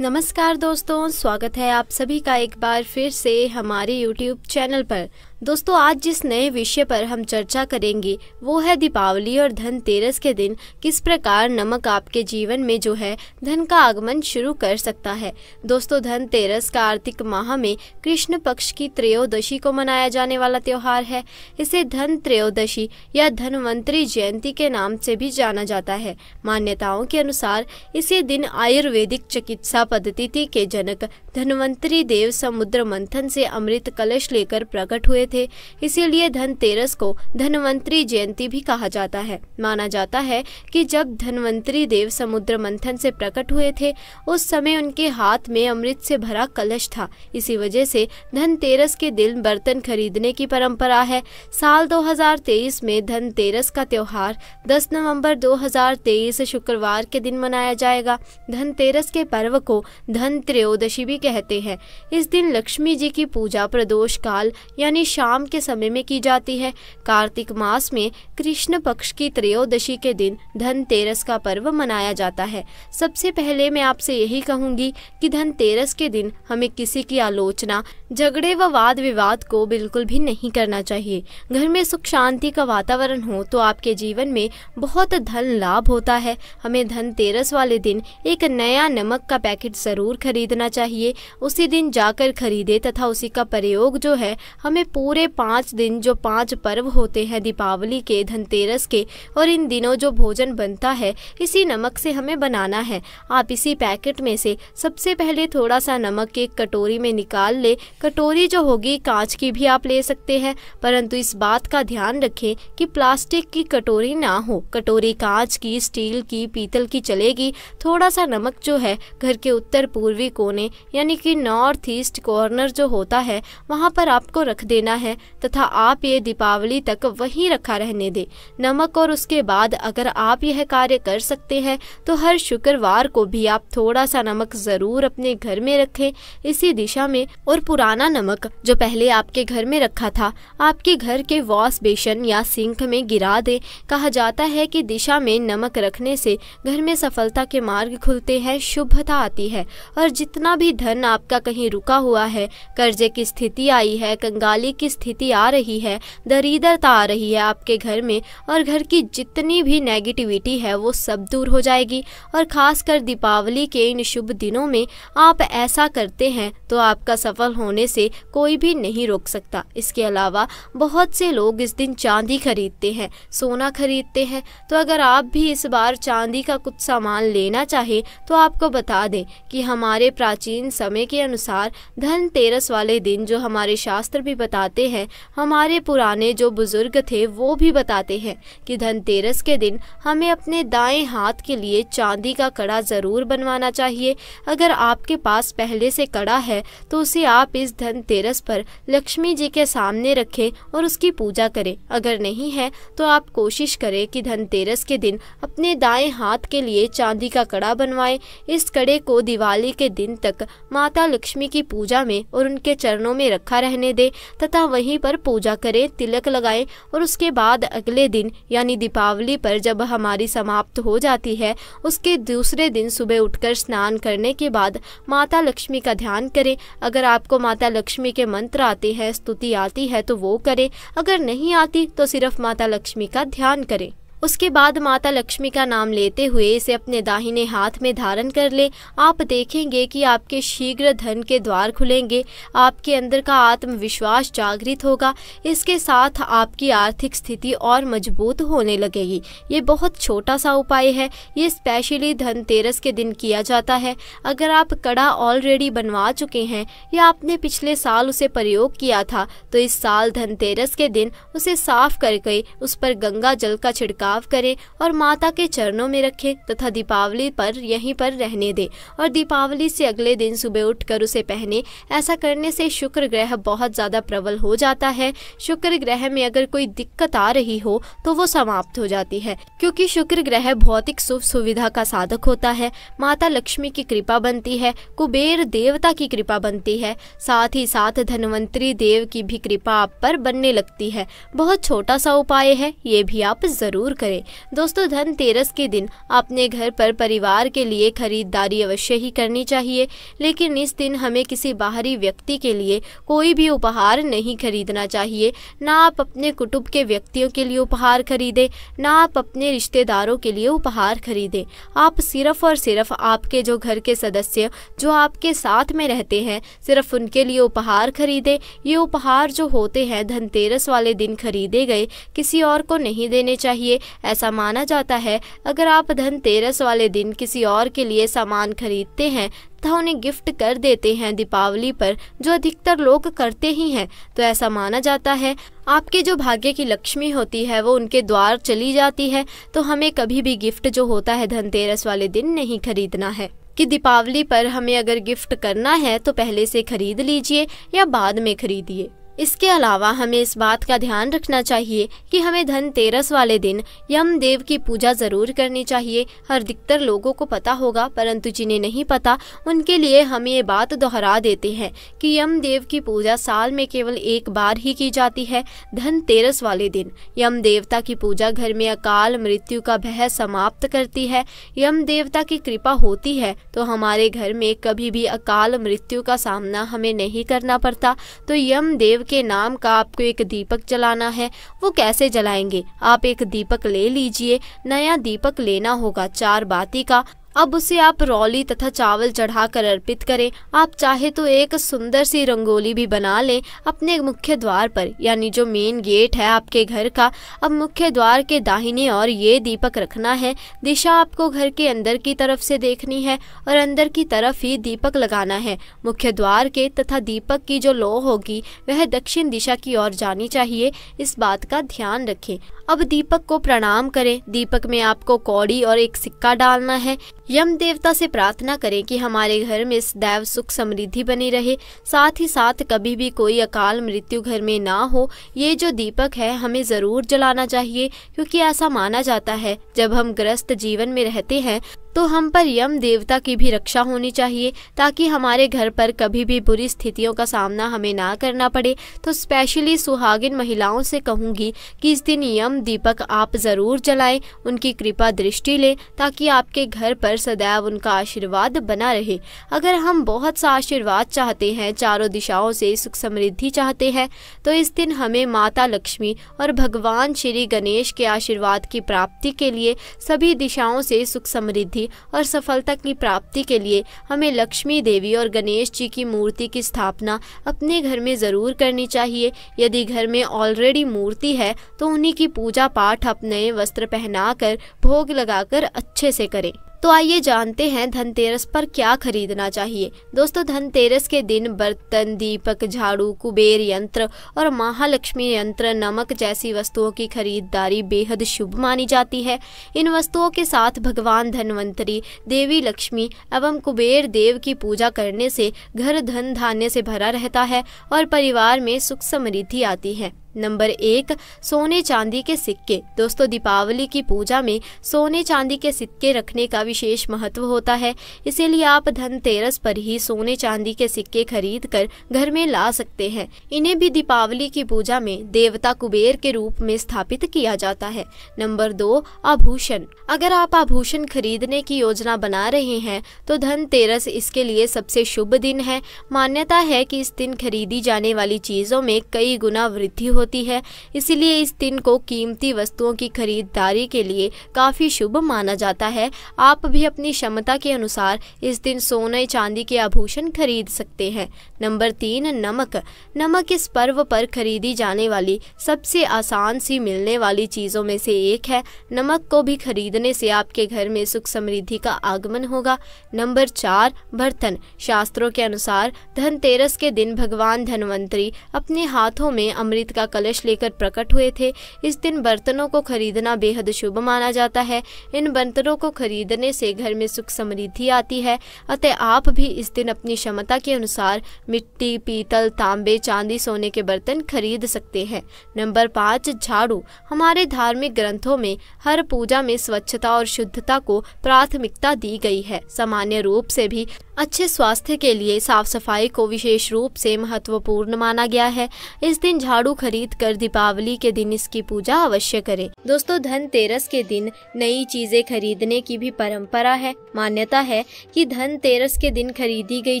नमस्कार दोस्तों स्वागत है आप सभी का एक बार फिर से हमारे YouTube चैनल पर दोस्तों आज जिस नए विषय पर हम चर्चा करेंगे वो है दीपावली और धनतेरस के दिन किस प्रकार नमक आपके जीवन में जो है धन का आगमन शुरू कर सकता है दोस्तों धनतेरस का आर्थिक माह में कृष्ण पक्ष की त्रयोदशी को मनाया जाने वाला त्योहार है इसे धन त्रयोदशी या धनवंतरी जयंती के नाम से भी जाना जाता है मान्यताओं के अनुसार इसी दिन आयुर्वेदिक चिकित्सा पद्धति के जनक धनवंतरी देव समुद्र मंथन से अमृत कलश लेकर प्रकट हुए थे इसीलिए धनतेरस को धनवंतरी जयंती भी कहा जाता है माना जाता है कि जब धनवंतरी देव समुद्र मंथन से प्रकट हुए थे उस समय उनके हाथ में अमृत से भरा कलश था इसी वजह से धनतेरस के दिन बर्तन खरीदने की परंपरा है साल 2023 में धनतेरस का त्योहार 10 नवंबर 2023 शुक्रवार के दिन मनाया जाएगा धनतेरस के पर्व को धन त्रयोदशी भी कहते हैं इस दिन लक्ष्मी जी की पूजा प्रदोष काल यानी शाम के समय में की जाती है कार्तिक मास में कृष्ण पक्ष की त्रयोदशी के दिन धनतेरस का पर्व मनाया जाता है सबसे पहले मैं आपसे यही कहूंगी कि धनतेरस के दिन हमें किसी की आलोचना झगड़े व वाद विवाद को बिल्कुल भी नहीं करना चाहिए घर में सुख शांति का वातावरण हो तो आपके जीवन में बहुत धन लाभ होता है हमें धनतेरस वाले दिन एक नया नमक का पैकेट ज़रूर खरीदना चाहिए उसी दिन जाकर खरीदे तथा उसी का प्रयोग जो है हमें पूर्ण पूरे पाँच दिन जो पाँच पर्व होते हैं दीपावली के धनतेरस के और इन दिनों जो भोजन बनता है इसी नमक से हमें बनाना है आप इसी पैकेट में से सबसे पहले थोड़ा सा नमक एक कटोरी में निकाल ले कटोरी जो होगी कांच की भी आप ले सकते हैं परंतु इस बात का ध्यान रखें कि प्लास्टिक की कटोरी ना हो कटोरी कांच की स्टील की पीतल की चलेगी थोड़ा सा नमक जो है घर के उत्तर पूर्वी कोने यानी कि नॉर्थ ईस्ट कॉर्नर जो होता है वहाँ पर आपको रख देना है तथा आप ये दीपावली तक वहीं रखा रहने दे नमक और उसके बाद अगर आप यह कार्य कर सकते हैं तो हर शुक्रवार को भी आप थोड़ा सा नमक जरूर अपने घर में रखें इसी दिशा में और पुराना नमक जो पहले आपके घर में रखा था आपके घर के वॉश बेसन या सिंक में गिरा दे कहा जाता है कि दिशा में नमक रखने से घर में सफलता के मार्ग खुलते हैं शुभता आती है और जितना भी धन आपका कहीं रुका हुआ है कर्जे की स्थिति आई है कंगाली की की स्थिति आ रही है दरिद्रता आ रही है आपके घर में और घर की जितनी भी नेगेटिविटी है वो सब दूर हो जाएगी और ख़ासकर दीपावली के इन शुभ दिनों में आप ऐसा करते हैं तो आपका सफल होने से कोई भी नहीं रोक सकता इसके अलावा बहुत से लोग इस दिन चांदी खरीदते हैं सोना खरीदते हैं तो अगर आप भी इस बार चांदी का कुछ सामान लेना चाहे तो आपको बता दें कि हमारे प्राचीन समय के अनुसार धनतेरस वाले दिन जो हमारे शास्त्र भी बता बताते हैं हमारे पुराने जो बुजुर्ग थे वो भी बताते हैं कि धनतेरस के दिन हमें अपने दाएं हाथ के लिए चांदी का कड़ा ज़रूर बनवाना चाहिए अगर आपके पास पहले से कड़ा है तो उसे आप इस धनतेरस पर लक्ष्मी जी के सामने रखें और उसकी पूजा करें अगर नहीं है तो आप कोशिश करें कि धनतेरस के दिन अपने दाएं हाथ के लिए चांदी का कड़ा बनवाएं इस कड़े को दिवाली के दिन तक माता लक्ष्मी की पूजा में और उनके चरणों में रखा रहने दें तथा अतः वहीं पर पूजा करें तिलक लगाएं और उसके बाद अगले दिन यानी दीपावली पर जब हमारी समाप्त हो जाती है उसके दूसरे दिन सुबह उठकर स्नान करने के बाद माता लक्ष्मी का ध्यान करें अगर आपको माता लक्ष्मी के मंत्र आते हैं स्तुति आती है तो वो करें अगर नहीं आती तो सिर्फ माता लक्ष्मी का ध्यान करें उसके बाद माता लक्ष्मी का नाम लेते हुए इसे अपने दाहिने हाथ में धारण कर ले आप देखेंगे कि आपके शीघ्र धन के द्वार खुलेंगे आपके अंदर का आत्मविश्वास जागृत होगा इसके साथ आपकी आर्थिक स्थिति और मजबूत होने लगेगी ये बहुत छोटा सा उपाय है ये स्पेशली धनतेरस के दिन किया जाता है अगर आप कड़ा ऑलरेडी बनवा चुके हैं या आपने पिछले साल उसे प्रयोग किया था तो इस साल धनतेरस के दिन उसे साफ करके उस पर गंगा जल का छिड़का छिड़काव करे और माता के चरणों में रखे तथा दीपावली पर यहीं पर रहने दे और दीपावली से अगले दिन सुबह उठकर उसे पहने ऐसा करने से शुक्र ग्रह बहुत ज़्यादा प्रबल हो जाता है शुक्र ग्रह में अगर कोई दिक्कत आ रही हो तो वो समाप्त हो जाती है क्योंकि शुक्र ग्रह भौतिक सुख सुविधा का साधक होता है माता लक्ष्मी की कृपा बनती है कुबेर देवता की कृपा बनती है साथ ही साथ धनवंतरी देव की भी कृपा आप पर बनने लगती है बहुत छोटा सा उपाय है ये भी आप जरूर करें दोस्तों धनतेरस के दिन अपने घर पर परिवार के लिए खरीदारी अवश्य ही करनी चाहिए लेकिन इस दिन हमें किसी बाहरी व्यक्ति के लिए कोई भी उपहार नहीं खरीदना चाहिए ना आप अपने कुटुंब के व्यक्तियों के लिए उपहार खरीदें ना आप अपने रिश्तेदारों के लिए उपहार खरीदें आप सिर्फ और सिर्फ आपके जो घर के सदस्य जो आपके साथ में रहते हैं सिर्फ उनके लिए उपहार खरीदें ये उपहार जो होते हैं धनतेरस वाले दिन खरीदे गए किसी और को नहीं देने चाहिए ऐसा माना जाता है अगर आप धनतेरस वाले दिन किसी और के लिए सामान खरीदते हैं तो उन्हें गिफ्ट कर देते हैं दीपावली पर जो अधिकतर लोग करते ही हैं तो ऐसा माना जाता है आपके जो भाग्य की लक्ष्मी होती है वो उनके द्वार चली जाती है तो हमें कभी भी गिफ्ट जो होता है धनतेरस वाले दिन नहीं खरीदना है कि दीपावली पर हमें अगर गिफ्ट करना है तो पहले से खरीद लीजिए या बाद में खरीदिए इसके अलावा हमें इस बात का ध्यान रखना चाहिए कि हमें धनतेरस वाले दिन यम देव की पूजा जरूर करनी चाहिए हर अधिकतर लोगों को पता होगा परंतु जिन्हें नहीं पता उनके लिए हम ये बात दोहरा देते हैं कि यम देव की पूजा साल में केवल एक बार ही की जाती है धनतेरस वाले दिन यम देवता की पूजा घर में अकाल मृत्यु का भय समाप्त करती है यम देवता की कृपा होती है तो हमारे घर में कभी भी अकाल मृत्यु का सामना हमें नहीं करना पड़ता तो यम देव के नाम का आपको एक दीपक जलाना है वो कैसे जलाएंगे आप एक दीपक ले लीजिए नया दीपक लेना होगा चार बाती का अब उसे आप रौली तथा चावल चढ़ाकर अर्पित करें आप चाहे तो एक सुंदर सी रंगोली भी बना लें अपने मुख्य द्वार पर यानी जो मेन गेट है आपके घर का अब मुख्य द्वार के दाहिने और ये दीपक रखना है दिशा आपको घर के अंदर की तरफ से देखनी है और अंदर की तरफ ही दीपक लगाना है मुख्य द्वार के तथा दीपक की जो लो होगी वह दक्षिण दिशा की ओर जानी चाहिए इस बात का ध्यान रखें अब दीपक को प्रणाम करें दीपक में आपको कौड़ी और एक सिक्का डालना है यम देवता से प्रार्थना करें कि हमारे घर में दैव सुख समृद्धि बनी रहे साथ ही साथ कभी भी कोई अकाल मृत्यु घर में ना हो ये जो दीपक है हमें ज़रूर जलाना चाहिए क्योंकि ऐसा माना जाता है जब हम ग्रस्त जीवन में रहते हैं तो हम पर यम देवता की भी रक्षा होनी चाहिए ताकि हमारे घर पर कभी भी बुरी स्थितियों का सामना हमें ना करना पड़े तो स्पेशली सुहागिन महिलाओं से कहूँगी कि इस दिन यम दीपक आप ज़रूर जलाएं उनकी कृपा दृष्टि लें ताकि आपके घर पर सदैव उनका आशीर्वाद बना रहे अगर हम बहुत सा आशीर्वाद चाहते हैं चारों दिशाओं से सुख समृद्धि चाहते हैं तो इस दिन हमें माता लक्ष्मी और भगवान श्री गणेश के आशीर्वाद की प्राप्ति के लिए सभी दिशाओं से सुख समृद्धि और सफलता की प्राप्ति के लिए हमें लक्ष्मी देवी और गणेश जी की मूर्ति की स्थापना अपने घर में ज़रूर करनी चाहिए यदि घर में ऑलरेडी मूर्ति है तो उन्हीं की पूजा पाठ अपने वस्त्र पहनाकर भोग लगाकर अच्छे से करें तो आइए जानते हैं धनतेरस पर क्या खरीदना चाहिए दोस्तों धनतेरस के दिन बर्तन दीपक झाड़ू कुबेर यंत्र और महालक्ष्मी यंत्र नमक जैसी वस्तुओं की खरीदारी बेहद शुभ मानी जाती है इन वस्तुओं के साथ भगवान धनवंतरी देवी लक्ष्मी एवं कुबेर देव की पूजा करने से घर धन धान्य से भरा रहता है और परिवार में सुख समृद्धि आती है नंबर एक सोने चांदी के सिक्के दोस्तों दीपावली की पूजा में सोने चांदी के सिक्के रखने का विशेष महत्व होता है इसीलिए आप धनतेरस पर ही सोने चांदी के सिक्के खरीद कर घर में ला सकते हैं इन्हें भी दीपावली की पूजा में देवता कुबेर के रूप में स्थापित किया जाता है नंबर दो आभूषण अगर आप आभूषण खरीदने की योजना बना रहे हैं तो धनतेरस इसके लिए सबसे शुभ दिन है मान्यता है की इस दिन खरीदी जाने वाली चीजों में कई गुना वृद्धि होती है इसीलिए इस दिन को कीमती वस्तुओं की खरीदारी के लिए काफ़ी शुभ माना जाता है आप भी अपनी क्षमता के अनुसार इस दिन सोने चांदी के आभूषण खरीद सकते हैं नंबर तीन नमक नमक इस पर्व पर खरीदी जाने वाली सबसे आसान सी मिलने वाली चीज़ों में से एक है नमक को भी खरीदने से आपके घर में सुख समृद्धि का आगमन होगा नंबर चार बर्तन शास्त्रों के अनुसार धनतेरस के दिन भगवान धनवंतरी अपने हाथों में अमृत का का कलश लेकर प्रकट हुए थे इस दिन बर्तनों को खरीदना बेहद शुभ माना जाता है इन बर्तनों को खरीदने से घर में सुख समृद्धि आती है अतः आप भी इस दिन अपनी क्षमता के अनुसार मिट्टी पीतल तांबे चांदी सोने के बर्तन खरीद सकते हैं नंबर पाँच झाड़ू हमारे धार्मिक ग्रंथों में हर पूजा में स्वच्छता और शुद्धता को प्राथमिकता दी गई है सामान्य रूप से भी अच्छे स्वास्थ्य के लिए साफ सफाई को विशेष रूप से महत्वपूर्ण माना गया है इस दिन झाड़ू खरीद कर दीपावली के दिन इसकी पूजा अवश्य करें। दोस्तों धनतेरस के दिन नई चीजें खरीदने की भी परंपरा है मान्यता है कि धनतेरस के दिन खरीदी गई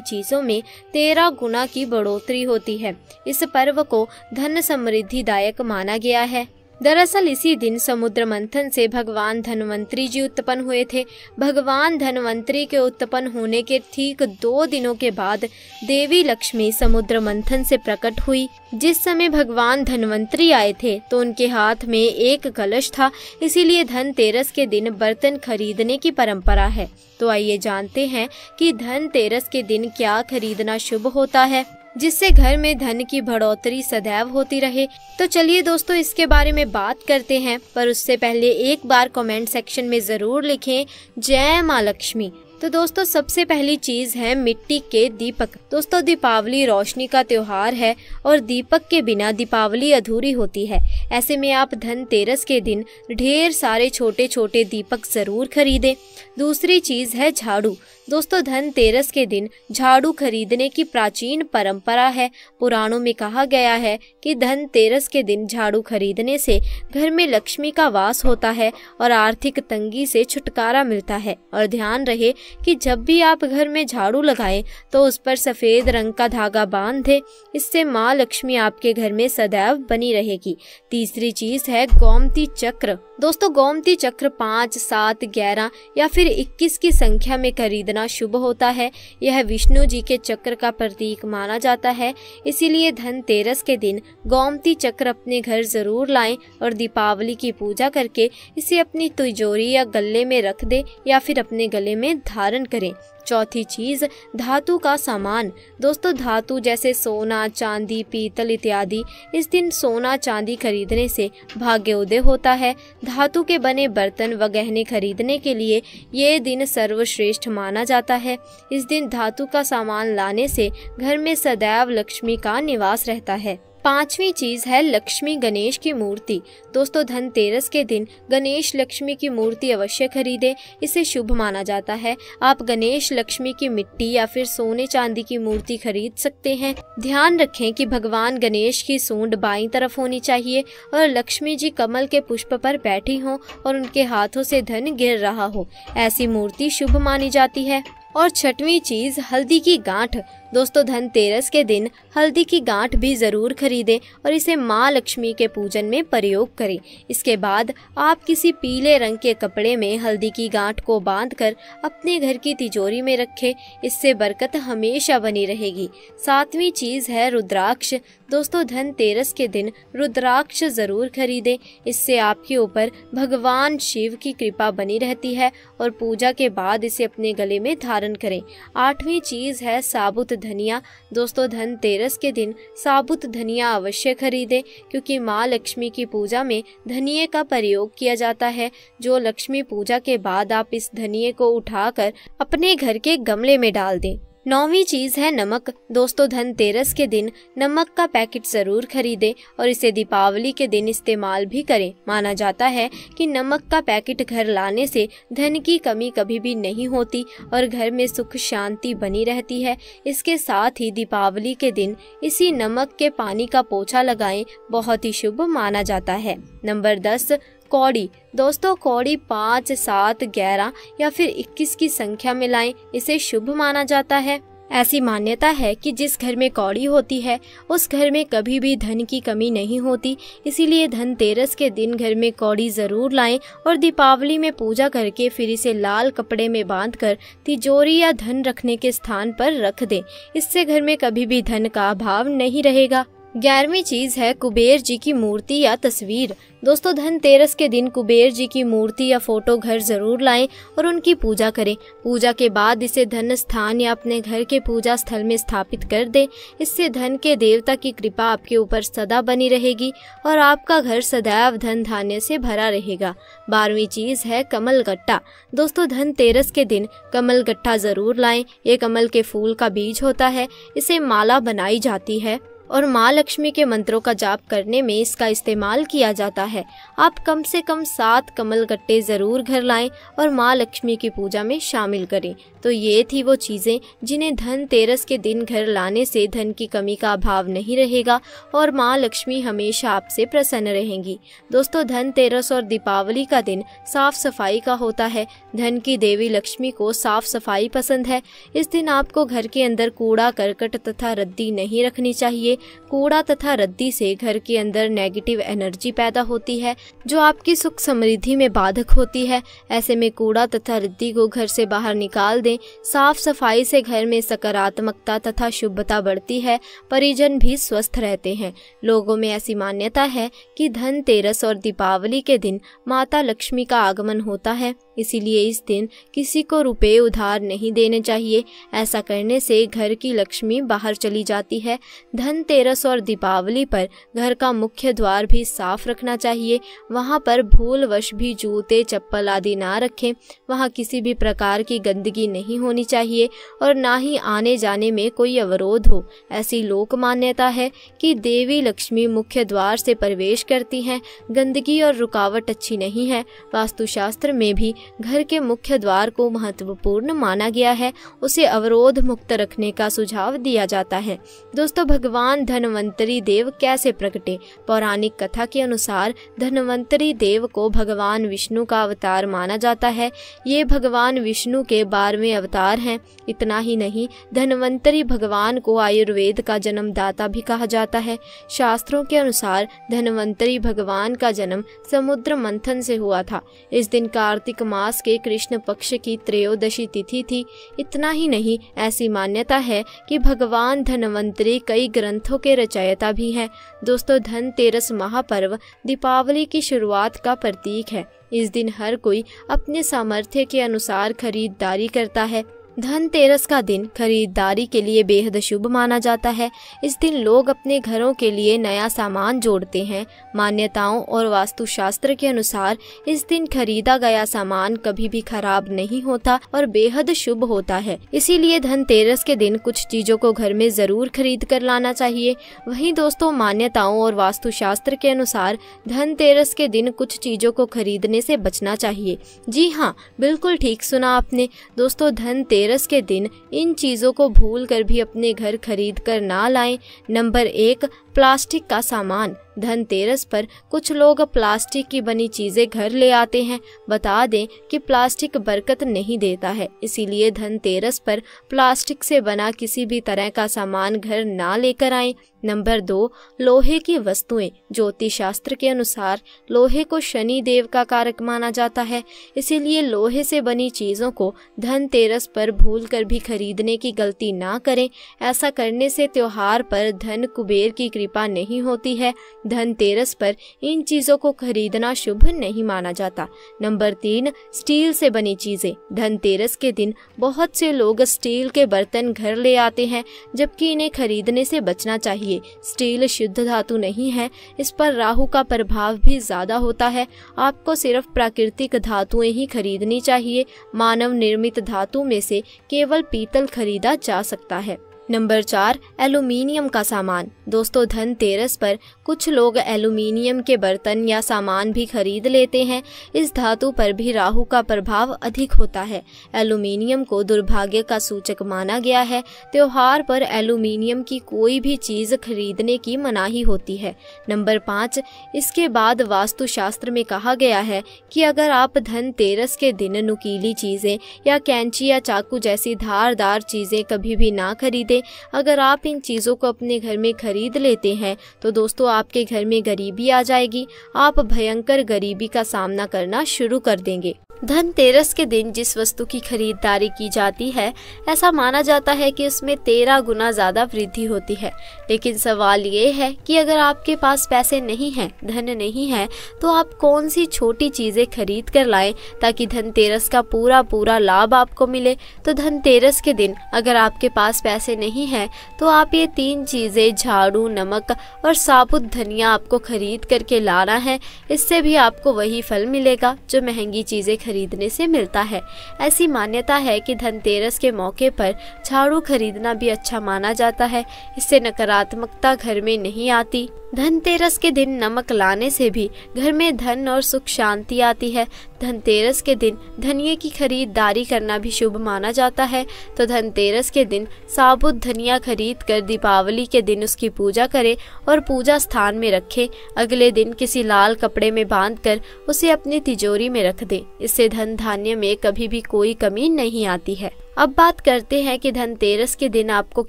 चीजों में तेरह गुना की बढ़ोतरी होती है इस पर्व को धन समृद्धिदायक माना गया है दरअसल इसी दिन समुद्र मंथन से भगवान धनवंतरी जी उत्पन्न हुए थे भगवान धनवंतरी के उत्पन्न होने के ठीक दो दिनों के बाद देवी लक्ष्मी समुद्र मंथन से प्रकट हुई जिस समय भगवान धनवंतरी आए थे तो उनके हाथ में एक कलश था इसीलिए धनतेरस के दिन बर्तन खरीदने की परंपरा है तो आइए जानते हैं कि धनतेरस के दिन क्या खरीदना शुभ होता है जिससे घर में धन की बढ़ोतरी सदैव होती रहे तो चलिए दोस्तों इसके बारे में बात करते हैं पर उससे पहले एक बार कमेंट सेक्शन में ज़रूर लिखें जय माँ लक्ष्मी तो दोस्तों सबसे पहली चीज है मिट्टी के दीपक दोस्तों दीपावली रोशनी का त्योहार है और दीपक के बिना दीपावली अधूरी होती है ऐसे में आप धनतेरस के दिन ढेर सारे छोटे छोटे दीपक जरूर खरीदें दूसरी चीज है झाड़ू दोस्तों धनतेरस के दिन झाड़ू खरीदने की प्राचीन परंपरा है पुराणों में कहा गया है कि धनतेरस के दिन झाड़ू खरीदने से घर में लक्ष्मी का वास होता है और आर्थिक तंगी से छुटकारा मिलता है और ध्यान रहे कि जब भी आप घर में झाड़ू लगाएं तो उस पर सफेद रंग का धागा बांध दे इससे माँ लक्ष्मी आपके घर में सदैव बनी रहेगी तीसरी चीज है गोमती चक्र दोस्तों गोमती चक्र पाँच सात ग्यारह या फिर इक्कीस की संख्या में खरीदना होना शुभ होता है यह विष्णु जी के चक्र का प्रतीक माना जाता है इसीलिए धनतेरस के दिन गोमती चक्र अपने घर जरूर लाएं और दीपावली की पूजा करके इसे अपनी तिजोरी या गले में रख दें या फिर अपने गले में धारण करें चौथी चीज धातु का सामान दोस्तों धातु जैसे सोना चांदी पीतल इत्यादि इस दिन सोना चांदी खरीदने से भाग्य उदय होता है धातु के बने बर्तन व गहने खरीदने के लिए ये दिन सर्वश्रेष्ठ माना जाता है इस दिन धातु का सामान लाने से घर में सदैव लक्ष्मी का निवास रहता है पांचवी चीज है लक्ष्मी गणेश की मूर्ति दोस्तों धनतेरस के दिन गणेश लक्ष्मी की मूर्ति अवश्य खरीदें इसे शुभ माना जाता है आप गणेश लक्ष्मी की मिट्टी या फिर सोने चांदी की मूर्ति खरीद सकते हैं ध्यान रखें कि भगवान गणेश की सूंड बाई तरफ होनी चाहिए और लक्ष्मी जी कमल के पुष्प पर बैठी हो और उनके हाथों से धन गिर रहा हो ऐसी मूर्ति शुभ मानी जाती है और छठवीं चीज हल्दी की गांठ दोस्तों धनतेरस के दिन हल्दी की गांठ भी ज़रूर खरीदें और इसे माँ लक्ष्मी के पूजन में प्रयोग करें इसके बाद आप किसी पीले रंग के कपड़े में हल्दी की गांठ को बांधकर अपने घर की तिजोरी में रखें इससे बरकत हमेशा बनी रहेगी सातवीं चीज़ है रुद्राक्ष दोस्तों धनतेरस के दिन रुद्राक्ष ज़रूर खरीदे इससे आपके ऊपर भगवान शिव की कृपा बनी रहती है और पूजा के बाद इसे अपने गले में धारण करें आठवीं चीज़ है साबुत धनिया दोस्तों धनतेरस के दिन साबुत धनिया अवश्य खरीदें क्योंकि माँ लक्ष्मी की पूजा में धनिये का प्रयोग किया जाता है जो लक्ष्मी पूजा के बाद आप इस धनिये को उठाकर अपने घर के गमले में डाल दें नौवीं चीज है नमक दोस्तों धनतेरस के दिन नमक का पैकेट जरूर खरीदें और इसे दीपावली के दिन इस्तेमाल भी करें माना जाता है कि नमक का पैकेट घर लाने से धन की कमी कभी भी नहीं होती और घर में सुख शांति बनी रहती है इसके साथ ही दीपावली के दिन इसी नमक के पानी का पोछा लगाएं बहुत ही शुभ माना जाता है नंबर दस कौड़ी दोस्तों कौड़ी पाँच सात ग्यारह या फिर इक्कीस की संख्या में लाए इसे शुभ माना जाता है ऐसी मान्यता है कि जिस घर में कौड़ी होती है उस घर में कभी भी धन की कमी नहीं होती इसीलिए धनतेरस के दिन घर में कौड़ी जरूर लाएं और दीपावली में पूजा करके फिर इसे लाल कपड़े में बांधकर तिजोरी या धन रखने के स्थान पर रख दें इससे घर में कभी भी धन का अभाव नहीं रहेगा ग्यारहवीं चीज है कुबेर जी की मूर्ति या तस्वीर दोस्तों धनतेरस के दिन कुबेर जी की मूर्ति या फोटो घर जरूर लाएं और उनकी पूजा करें पूजा के बाद इसे धन स्थान या अपने घर के पूजा स्थल में स्थापित कर दें इससे धन के देवता की कृपा आपके ऊपर सदा बनी रहेगी और आपका घर सदैव धन धान्य से भरा रहेगा बारहवीं चीज है कमल गट्टा दोस्तों धनतेरस के दिन कमल गट्टा जरूर लाए ये कमल के फूल का बीज होता है इसे माला बनाई जाती है और माँ लक्ष्मी के मंत्रों का जाप करने में इसका इस्तेमाल किया जाता है आप कम से कम सात कमल गट्टे ज़रूर घर लाएं और माँ लक्ष्मी की पूजा में शामिल करें तो ये थी वो चीज़ें जिन्हें धनतेरस के दिन घर लाने से धन की कमी का अभाव नहीं रहेगा और माँ लक्ष्मी हमेशा आपसे प्रसन्न रहेंगी दोस्तों धनतेरस और दीपावली का दिन साफ सफाई का होता है धन की देवी लक्ष्मी को साफ सफाई पसंद है इस दिन आपको घर के अंदर कूड़ा करकट तथा रद्दी नहीं रखनी चाहिए कूड़ा तथा रद्दी से घर के अंदर नेगेटिव एनर्जी पैदा होती है जो आपकी सुख समृद्धि में बाधक होती है ऐसे में कूड़ा तथा रद्दी को घर से बाहर निकाल दें साफ सफाई से घर में सकारात्मकता तथा शुभता बढ़ती है परिजन भी स्वस्थ रहते हैं लोगों में ऐसी मान्यता है कि धनतेरस और दीपावली के दिन माता लक्ष्मी का आगमन होता है इसीलिए इस दिन किसी को रुपए उधार नहीं देने चाहिए ऐसा करने से घर की लक्ष्मी बाहर चली जाती है धन धनतेरस और दीपावली पर घर का मुख्य द्वार भी साफ रखना चाहिए वहाँ पर भूलवश भी जूते चप्पल आदि ना रखें वहाँ किसी भी प्रकार की गंदगी नहीं होनी चाहिए और ना ही आने जाने में कोई अवरोध हो ऐसी लोक मान्यता है कि देवी लक्ष्मी मुख्य द्वार से प्रवेश करती हैं गंदगी और रुकावट अच्छी नहीं है वास्तुशास्त्र में भी घर के मुख्य द्वार को महत्वपूर्ण माना गया है उसे अवरोध मुक्त रखने का सुझाव दिया जाता है दोस्तों भगवान भगवान धनवंतरी देव कैसे प्रकटे पौराणिक कथा के अनुसार धनवंतरी देव को भगवान विष्णु का अवतार माना जाता है ये भगवान विष्णु के बारहवें अवतार हैं इतना ही नहीं धनवंतरी भगवान को आयुर्वेद का जन्मदाता भी कहा जाता है शास्त्रों के अनुसार धनवंतरी भगवान का जन्म समुद्र मंथन से हुआ था इस दिन कार्तिक मास के कृष्ण पक्ष की त्रयोदशी तिथि थी इतना ही नहीं ऐसी मान्यता है कि भगवान धनवंतरी कई ग्रंथ ग्रंथों के रचयिता भी हैं दोस्तों धनतेरस महापर्व दीपावली की शुरुआत का प्रतीक है इस दिन हर कोई अपने सामर्थ्य के अनुसार खरीदारी करता है धनतेरस का दिन खरीदारी के लिए बेहद शुभ माना जाता है इस दिन लोग अपने घरों के लिए नया सामान जोड़ते हैं मान्यताओं और वास्तुशास्त्र के अनुसार इस दिन खरीदा गया सामान कभी भी खराब नहीं होता और बेहद शुभ होता है इसीलिए धनतेरस के दिन कुछ चीजों को घर में जरूर खरीद कर लाना चाहिए वही दोस्तों मान्यताओं और वास्तुशास्त्र के अनुसार धनतेरस के दिन कुछ चीजों को खरीदने से बचना चाहिए जी हाँ बिल्कुल ठीक सुना आपने दोस्तों धनतेरस धनतेरस के दिन इन चीज़ों को भूल कर भी अपने घर खरीद कर ना लाएं नंबर एक प्लास्टिक का सामान धनतेरस पर कुछ लोग प्लास्टिक की बनी चीजें घर ले आते हैं बता दें कि प्लास्टिक बरकत नहीं देता है इसीलिए धनतेरस पर प्लास्टिक से बना किसी भी तरह का सामान घर ना लेकर आए नंबर दो लोहे की वस्तुएं ज्योतिष शास्त्र के अनुसार लोहे को शनि देव का कारक माना जाता है इसीलिए लोहे से बनी चीजों को धनतेरस पर भूल कर भी खरीदने की गलती ना करें ऐसा करने से त्योहार पर धन कुबेर की कृपा नहीं होती है धनतेरस पर इन चीजों को खरीदना शुभ नहीं माना जाता नंबर तीन स्टील से बनी चीजें धनतेरस के दिन बहुत से लोग स्टील के बर्तन घर ले आते हैं जबकि इन्हें खरीदने से बचना चाहिए स्टील शुद्ध धातु नहीं है इस पर राहु का प्रभाव भी ज्यादा होता है आपको सिर्फ प्राकृतिक धातुएं ही खरीदनी चाहिए मानव निर्मित धातु में से केवल पीतल खरीदा जा सकता है नंबर चार एलुमिनियम का सामान दोस्तों धनतेरस पर कुछ लोग एलुमिनियम के बर्तन या सामान भी खरीद लेते हैं इस धातु पर भी राहु का प्रभाव अधिक होता है एलुमिनियम को दुर्भाग्य का सूचक माना गया है त्योहार पर एलुमिनियम की कोई भी चीज खरीदने की मनाही होती है नंबर पाँच इसके बाद वास्तुशास्त्र में कहा गया है कि अगर आप धनतेरस के दिन नुकीली चीजें या कैंची या चाकू जैसी धारदार चीजें कभी भी ना खरीदें अगर आप इन चीज़ों को अपने घर में खरीद लेते हैं तो दोस्तों आपके घर में गरीबी आ जाएगी आप भयंकर गरीबी का सामना करना शुरू कर देंगे धनतेरस के दिन जिस वस्तु की खरीददारी की जाती है ऐसा माना जाता है कि उसमें तेरह गुना ज़्यादा वृद्धि होती है लेकिन सवाल ये है कि अगर आपके पास पैसे नहीं हैं धन नहीं है तो आप कौन सी छोटी चीज़ें खरीद कर लाएं ताकि धनतेरस का पूरा पूरा लाभ आपको मिले तो धनतेरस के दिन अगर आपके पास पैसे नहीं हैं तो आप ये तीन चीज़ें झाड़ू नमक और साबुत धनिया आपको खरीद करके लाना है इससे भी आपको वही फल मिलेगा जो महंगी चीज़ें खरीदने से मिलता है ऐसी मान्यता है कि धनतेरस के मौके पर झाड़ू खरीदना भी अच्छा माना जाता है इससे नकारात्मकता घर में नहीं आती धनतेरस के दिन नमक लाने से भी घर में धन और सुख शांति आती है धनतेरस के दिन धनिये की खरीददारी करना भी शुभ माना जाता है तो धनतेरस के दिन साबुत धनिया खरीद कर दीपावली के दिन उसकी पूजा करें और पूजा स्थान में रखें अगले दिन किसी लाल कपड़े में बांध कर उसे अपनी तिजोरी में रख दें इससे धन धान्य में कभी भी कोई कमी नहीं आती है अब बात करते हैं कि धनतेरस के दिन आपको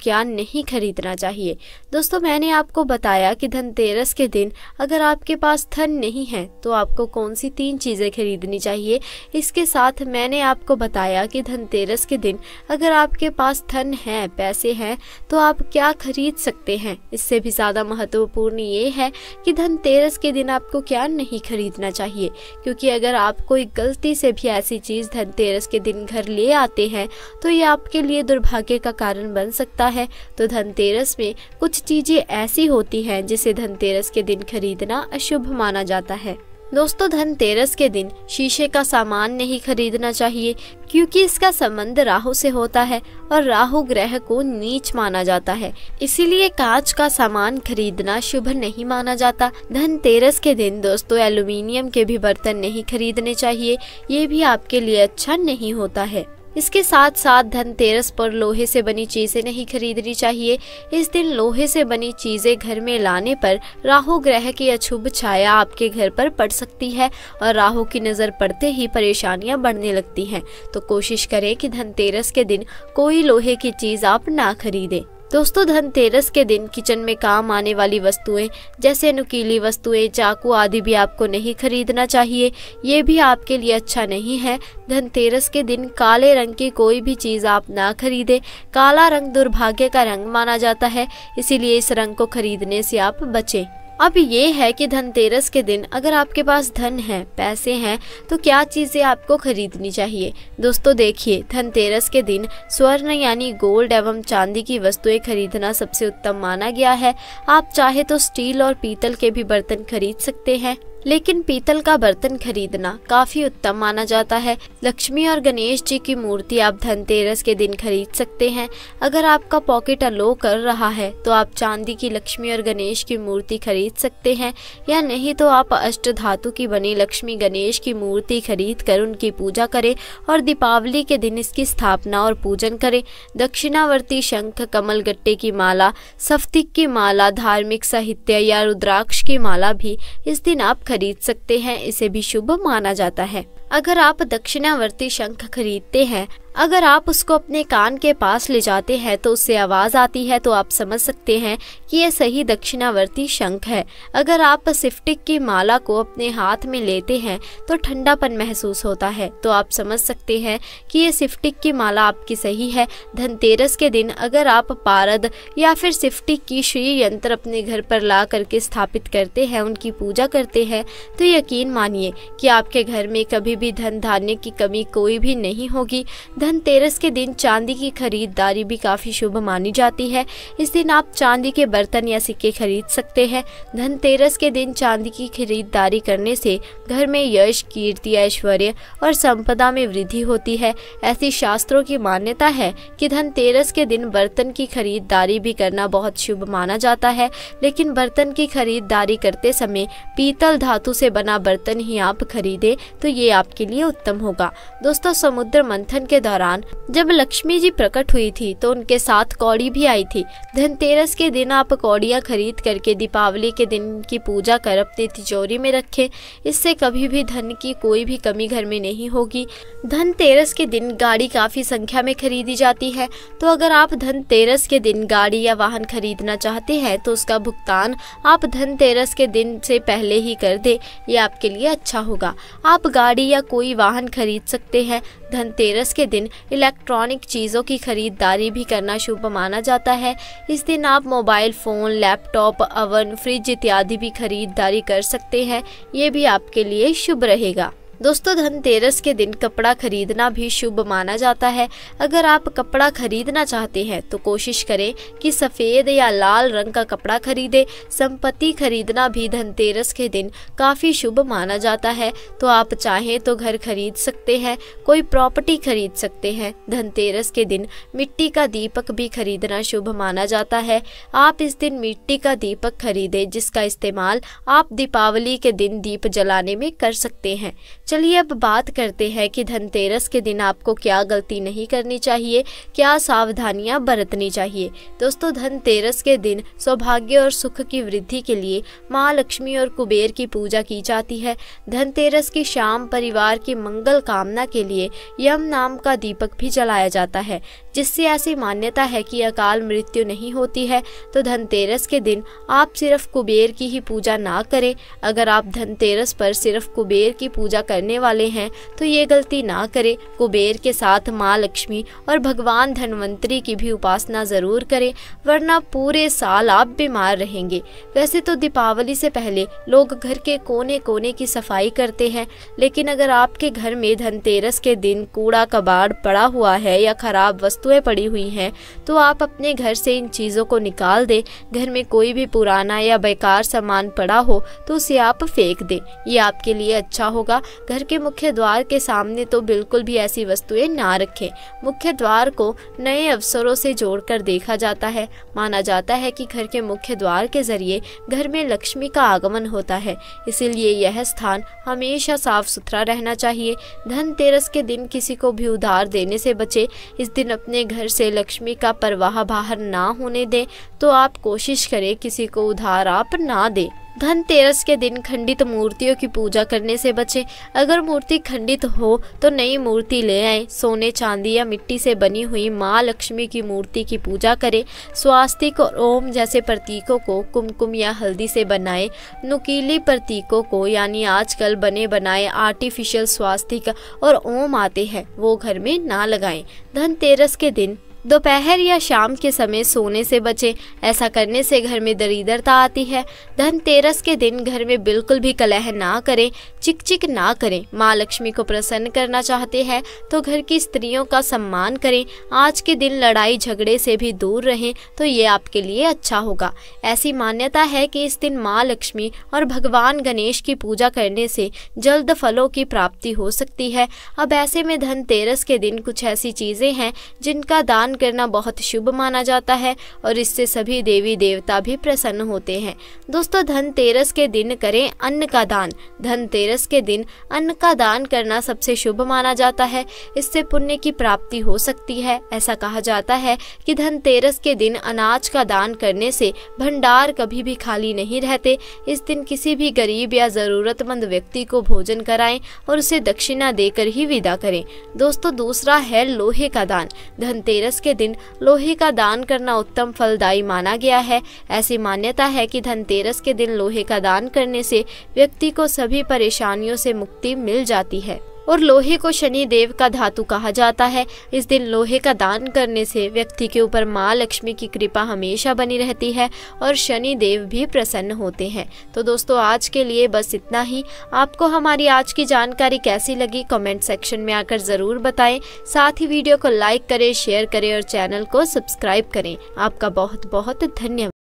क्या नहीं खरीदना चाहिए दोस्तों मैंने आपको बताया कि धनतेरस के दिन अगर आपके पास धन नहीं है तो आपको कौन सी तीन चीज़ें खरीदनी चाहिए इसके साथ मैंने आपको बताया कि धनतेरस के दिन अगर आपके पास धन है पैसे हैं तो आप क्या खरीद सकते हैं इससे भी ज़्यादा महत्वपूर्ण ये है कि धनतेरस के दिन आपको क्या नहीं खरीदना चाहिए क्योंकि अगर आप कोई गलती से भी ऐसी चीज़ धनतेरस के दिन घर ले आते हैं तो ये आपके लिए दुर्भाग्य का कारण बन सकता है तो धनतेरस में कुछ चीज़ें ऐसी होती हैं जिसे धनतेरस के दिन खरीदना अशुभ माना जाता है दोस्तों धनतेरस के दिन शीशे का सामान नहीं खरीदना चाहिए क्योंकि इसका संबंध राहु से होता है और राहु ग्रह को नीच माना जाता है इसीलिए कांच का सामान खरीदना शुभ नहीं माना जाता धनतेरस के दिन दोस्तों एल्यूमिनियम के भी बर्तन नहीं खरीदने चाहिए ये भी आपके लिए अच्छा नहीं होता है इसके साथ साथ धनतेरस पर लोहे से बनी चीजें नहीं खरीदनी चाहिए इस दिन लोहे से बनी चीजें घर में लाने पर राहु ग्रह की अछुभ छाया आपके घर पर पड़ सकती है और राहु की नजर पड़ते ही परेशानियां बढ़ने लगती हैं तो कोशिश करें कि धनतेरस के दिन कोई लोहे की चीज आप ना खरीदें दोस्तों धनतेरस के दिन किचन में काम आने वाली वस्तुएं जैसे नुकीली वस्तुएं चाकू आदि भी आपको नहीं खरीदना चाहिए ये भी आपके लिए अच्छा नहीं है धनतेरस के दिन काले रंग की कोई भी चीज़ आप ना खरीदे काला रंग दुर्भाग्य का रंग माना जाता है इसीलिए इस रंग को खरीदने से आप बचें अब ये है कि धनतेरस के दिन अगर आपके पास धन है पैसे हैं तो क्या चीज़ें आपको खरीदनी चाहिए दोस्तों देखिए धनतेरस के दिन स्वर्ण यानी गोल्ड एवं चांदी की वस्तुएं खरीदना सबसे उत्तम माना गया है आप चाहे तो स्टील और पीतल के भी बर्तन खरीद सकते हैं लेकिन पीतल का बर्तन खरीदना काफी उत्तम माना जाता है लक्ष्मी और गणेश जी की मूर्ति आप धनतेरस के दिन खरीद सकते हैं अगर आपका पॉकेट अलो कर रहा है तो आप चांदी की लक्ष्मी और गणेश की मूर्ति खरीद सकते हैं या नहीं तो आप अष्ट धातु की बनी लक्ष्मी गणेश की मूर्ति खरीद कर उनकी पूजा करें और दीपावली के दिन इसकी स्थापना और पूजन करें दक्षिणावर्ती शंख कमल गट्टे की माला सफ्तिक की माला धार्मिक साहित्य या रुद्राक्ष की माला भी इस दिन आप खरीद सकते हैं इसे भी शुभ माना जाता है अगर आप दक्षिणावर्ती शंख खरीदते हैं अगर आप उसको अपने कान के पास ले जाते हैं तो उससे आवाज़ आती है तो आप समझ सकते हैं कि यह सही दक्षिणावर्ती शंख है अगर आप सिफ्टिक की माला को अपने हाथ में लेते हैं तो ठंडापन महसूस होता है तो आप समझ सकते हैं कि यह सिफ्टिक की माला आपकी सही है धनतेरस के दिन अगर आप पारद या फिर सिफ्टिक की श्री यंत्र अपने घर पर ला करके स्थापित करते हैं उनकी पूजा करते हैं तो यकीन मानिए कि आपके घर में कभी भी धन धान्य की कमी कोई भी नहीं होगी धनतेरस के दिन चांदी की खरीददारी भी काफ़ी शुभ मानी जाती है इस दिन आप चांदी के बर्तन या सिक्के खरीद सकते हैं धनतेरस के दिन चांदी की खरीददारी करने से घर में यश कीर्ति ऐश्वर्य और संपदा में वृद्धि होती है ऐसी शास्त्रों की मान्यता है कि धनतेरस के दिन बर्तन की खरीददारी भी करना बहुत शुभ माना जाता है लेकिन बर्तन की खरीददारी करते समय पीतल धातु से बना बर्तन ही आप खरीदें तो ये आपके लिए उत्तम होगा दोस्तों समुद्र मंथन के दौरान दौरान जब लक्ष्मी जी प्रकट हुई थी तो उनके साथ कौड़ी भी आई थी धनतेरस के दिन आप कौड़ियाँ खरीद करके दीपावली के दिन की पूजा कर अपनी तिजोरी में रखें इससे कभी भी धन की कोई भी कमी घर में नहीं होगी धनतेरस के दिन गाड़ी काफ़ी संख्या में खरीदी जाती है तो अगर आप धनतेरस के दिन गाड़ी या वाहन खरीदना चाहते हैं तो उसका भुगतान आप धनतेरस के दिन से पहले ही कर दे ये आपके लिए अच्छा होगा आप गाड़ी या कोई वाहन खरीद सकते हैं धनतेरस के दिन दिन इलेक्ट्रॉनिक चीज़ों की खरीदारी भी करना शुभ माना जाता है इस दिन आप mobile phone laptop oven fridge इत्यादि भी खरीदारी कर सकते हैं ये भी आपके लिए शुभ रहेगा दोस्तों धनतेरस के दिन कपड़ा खरीदना भी शुभ माना जाता है अगर आप कपड़ा खरीदना चाहते हैं तो कोशिश करें कि सफ़ेद या लाल रंग का कपड़ा खरीदें संपत्ति खरीदना भी धनतेरस के दिन काफ़ी शुभ माना जाता है तो आप चाहें तो घर खरीद सकते हैं कोई प्रॉपर्टी खरीद सकते हैं धनतेरस के दिन मिट्टी का दीपक भी खरीदना शुभ माना जाता है आप इस दिन मिट्टी का दीपक खरीदें जिसका इस्तेमाल आप दीपावली के दिन दीप जलाने में कर सकते हैं चलिए अब बात करते हैं कि धनतेरस के दिन आपको क्या गलती नहीं करनी चाहिए क्या सावधानियां बरतनी चाहिए दोस्तों धनतेरस के दिन सौभाग्य और सुख की वृद्धि के लिए माँ लक्ष्मी और कुबेर की पूजा की जाती है धनतेरस की शाम परिवार की मंगल कामना के लिए यम नाम का दीपक भी जलाया जाता है जिससे ऐसी मान्यता है कि अकाल मृत्यु नहीं होती है तो धनतेरस के दिन आप सिर्फ कुबेर की ही पूजा ना करें अगर आप धनतेरस पर सिर्फ कुबेर की पूजा कर करने वाले हैं तो ये गलती ना करें कुबेर के साथ माँ लक्ष्मी और भगवान धनवंतरी की भी उपासना ज़रूर करें वरना पूरे साल आप बीमार रहेंगे वैसे तो दीपावली से पहले लोग घर के कोने कोने की सफाई करते हैं लेकिन अगर आपके घर में धनतेरस के दिन कूड़ा कबाड़ पड़ा हुआ है या खराब वस्तुएं पड़ी हुई हैं तो आप अपने घर से इन चीज़ों को निकाल दें घर में कोई भी पुराना या बेकार सामान पड़ा हो तो उसे आप फेंक दें ये आपके लिए अच्छा होगा घर के मुख्य द्वार के सामने तो बिल्कुल भी ऐसी वस्तुएं ना रखें मुख्य द्वार को नए अवसरों से जोड़कर देखा जाता है माना जाता है कि घर के मुख्य द्वार के जरिए घर में लक्ष्मी का आगमन होता है इसीलिए यह स्थान हमेशा साफ सुथरा रहना चाहिए धनतेरस के दिन किसी को भी उधार देने से बचे इस दिन अपने घर से लक्ष्मी का परवाह बाहर ना होने दें तो आप कोशिश करें किसी को उधार आप ना दें धनतेरस के दिन खंडित मूर्तियों की पूजा करने से बचें अगर मूर्ति खंडित हो तो नई मूर्ति ले आए सोने चांदी या मिट्टी से बनी हुई माँ लक्ष्मी की मूर्ति की पूजा करें स्वास्तिक और ओम जैसे प्रतीकों को कुमकुम या हल्दी से बनाए नुकीली प्रतीकों को यानी आजकल बने बनाए आर्टिफिशियल स्वास्तिक और ओम आते हैं वो घर में ना लगाए धनतेरस के दिन दोपहर या शाम के समय सोने से बचें ऐसा करने से घर में दरिद्रता आती है धनतेरस के दिन घर में बिल्कुल भी कलह ना करें चिक चिक ना करें माँ लक्ष्मी को प्रसन्न करना चाहते हैं तो घर की स्त्रियों का सम्मान करें आज के दिन लड़ाई झगड़े से भी दूर रहें तो ये आपके लिए अच्छा होगा ऐसी मान्यता है कि इस दिन माँ लक्ष्मी और भगवान गणेश की पूजा करने से जल्द फलों की प्राप्ति हो सकती है अब ऐसे में धनतेरस के दिन कुछ ऐसी चीज़ें हैं जिनका दान स्नान करना बहुत शुभ माना जाता है और इससे सभी देवी देवता भी प्रसन्न होते हैं दोस्तों धनतेरस के दिन करें अन्न का दान धनतेरस के दिन अन्न का दान करना सबसे शुभ माना जाता है इससे पुण्य की प्राप्ति हो सकती है ऐसा कहा जाता है कि धनतेरस के दिन अनाज का दान करने से भंडार कभी भी खाली नहीं रहते इस दिन किसी भी गरीब या ज़रूरतमंद व्यक्ति को भोजन कराएं और उसे दक्षिणा देकर ही विदा करें दोस्तों दूसरा है लोहे का दान धनतेरस के दिन लोहे का दान करना उत्तम फलदायी माना गया है ऐसी मान्यता है कि धनतेरस के दिन लोहे का दान करने से व्यक्ति को सभी परेशानियों से मुक्ति मिल जाती है और लोहे को शनि देव का धातु कहा जाता है इस दिन लोहे का दान करने से व्यक्ति के ऊपर माँ लक्ष्मी की कृपा हमेशा बनी रहती है और शनि देव भी प्रसन्न होते हैं तो दोस्तों आज के लिए बस इतना ही आपको हमारी आज की जानकारी कैसी लगी कमेंट सेक्शन में आकर ज़रूर बताएं साथ ही वीडियो को लाइक करें शेयर करें और चैनल को सब्सक्राइब करें आपका बहुत बहुत धन्यवाद